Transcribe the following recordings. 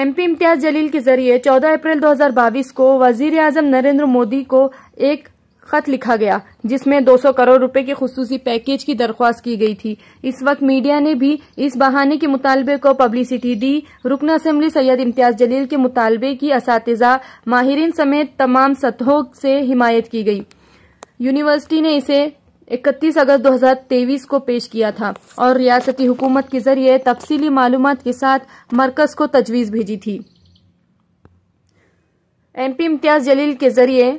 MP Imtiaz जलील के जरिए 14 अप्रैल 2022 को वजीर अजम नरेंद्र मोदी को एक खत लिखा गया जिसमें 200 करोड़ रुपए के खसूसी पैकेज की दरख्वास्त की गई थी इस वक्त मीडिया ने भी इस बहाने के मुतालबे को पब्लिसिटी दी रुकन असम्बली सैयद इम्तियाज जलील के मुतालबे की इस माहरीन समेत तमाम सतहों से हिमायत की गई यूनिवर्सिटी ने इसे इकतीस अगस्त 2023 को पेश किया था और रियासती हुकूमत के जरिए तफसीली मालूम के साथ मरकज को तजवीज़ भेजी थी एम पी इम्तियाज़ जलील के जरिए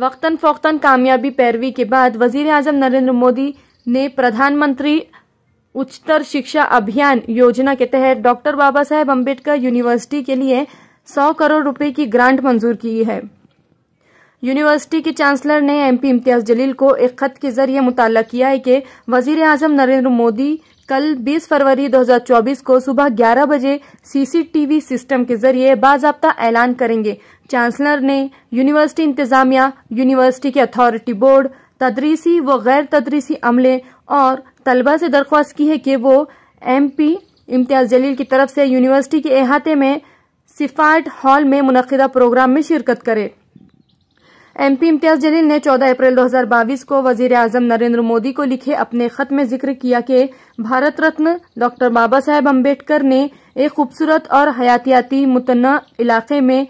वक्ता फोक्ता कामयाबी पैरवी के बाद वजीर अजम नरेंद्र मोदी ने प्रधानमंत्री उच्चतर शिक्षा अभियान योजना के तहत डॉक्टर बाबा साहेब अम्बेडकर यूनिवर्सिटी के लिए सौ करोड़ रुपए की ग्रांट मंजूर की है यूनिवर्सिटी के चांसलर ने एमपी इम्तियाज जलील को एक खत के जरिए मुताल किया है कि वजीर अजम नरेंद्र मोदी कल 20 फरवरी 2024 को सुबह 11 बजे सीसीटीवी सिस्टम के जरिए बाजाबा ऐलान करेंगे चांसलर ने यूनिवर्सिटी इंतजामिया यूनिवर्सिटी के अथॉरिटी बोर्ड तदरीसी व गैर तदरीसी अमले और तलबा से दरख्वास्त की है कि वो एमपी इम्तियाज जलील की तरफ से यूनिवर्सिटी के अहाते में सिफार्ट हॉल में मुनदा प्रोग्राम में शिरकत करें एमपी इम्तियाज जलील ने 14 अप्रैल 2022 को वजीर आजम नरेंद्र मोदी को लिखे अपने खत में जिक्र किया कि भारत रत्न डॉक्टर बाबा साहेब अम्बेडकर ने एक खूबसूरत और हयातियाती मुतना इलाके में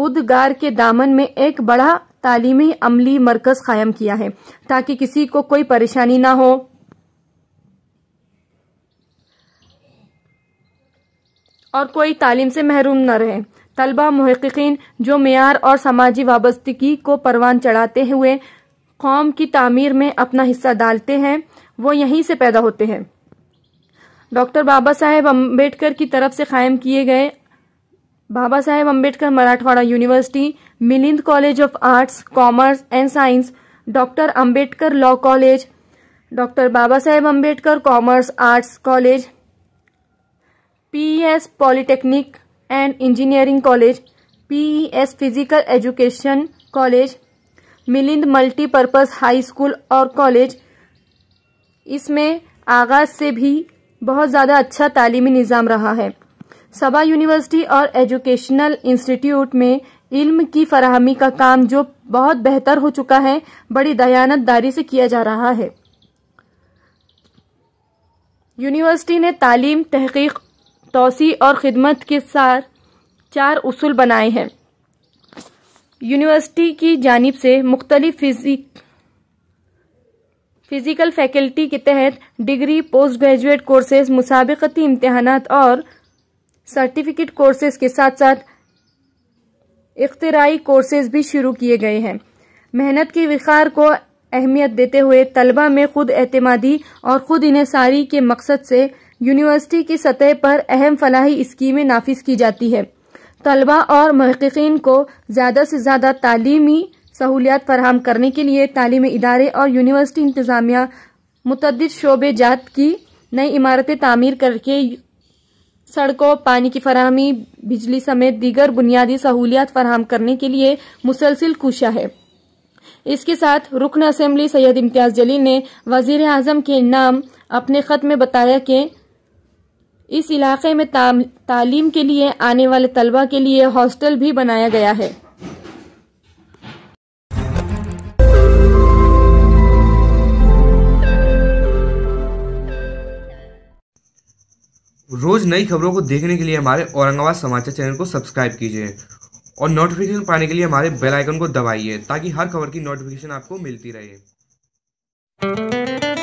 बुधगार के दामन में एक बड़ा तालीमी अमली मरकज कायम किया है ताकि किसी को कोई परेशानी ना हो और कोई तालीम से महरूम न रहे तलबा महकिन जो मैार और समाजी वाबस्तगी को परवान चढ़ाते हुए कौम की तमीर में अपना हिस्सा डालते हैं वो यहीं से पैदा होते हैं डॉक्टर बाबा साहेब अम्बेडकर की तरफ से कायम किए गए Baba Saheb Ambedkar Marathwada university Milind college of arts commerce and science doctor Ambedkar law college doctor Baba Saheb Ambedkar commerce arts college P S polytechnic and engineering college PES physical education college Milind multipurpose high school और कॉलेज इसमें आगाज़ से भी बहुत ज़्यादा अच्छा तालीमी निज़ाम रहा है सबा यूनिवर्सिटी और एजुकेशनल इंस्टीट्यूट में इल्म की फराहमी का काम जो बहुत बेहतर हो चुका है बड़ी दयानतदारी से किया जा रहा है यूनिवर्सिटी ने तालीम तहकीक तोसी और ख़िदमत के सार चार असूल बनाए हैं यूनिवर्सिटी की जानब से मुख्तलिफ फिजिक फिज़िकल फैकल्टी के तहत डिग्री पोस्ट ग्रेजुएट कोर्सेज मुसाबकती इम्तहान और सर्टिफिकेट कोर्सेज के साथ साथ इख्तराई कोर्सेज भी शुरू किए गए हैं मेहनत के विकार को अहमियत देते हुए तलबा में खुद एतमादी और खुद सारी के मकसद से यूनिवर्सिटी की सतह पर अहम फलाही स्कीमें नाफिज की जाती है तलबा और महकिन को ज़्यादा से ज़्यादा तालीमी सहूलियात फराम करने के लिए तालीमी इदारे और यूनिवर्सिटी इंतज़ामिया मुतद शोबे जात की नई इमारतें तामीर करके सड़कों पानी की फरहमी बिजली समेत दीगर बुनियादी सहूलियात फराम करने के लिए मुसलसिल कोशा है इसके साथ रुकन असम्बली सैयद इम्तियाज जलील ने वजीर अजम के नाम अपने ख़त में बताया कि इस इलाके में तालीम के लिए आने वाले तलबा के लिए हॉस्टल भी बनाया गया है रोज नई खबरों को देखने के लिए हमारे औरंगाबाद समाचार चैनल को सब्सक्राइब कीजिए और नोटिफिकेशन पाने के लिए हमारे बेल आइकन को दबाइए ताकि हर खबर की नोटिफिकेशन आपको मिलती रहे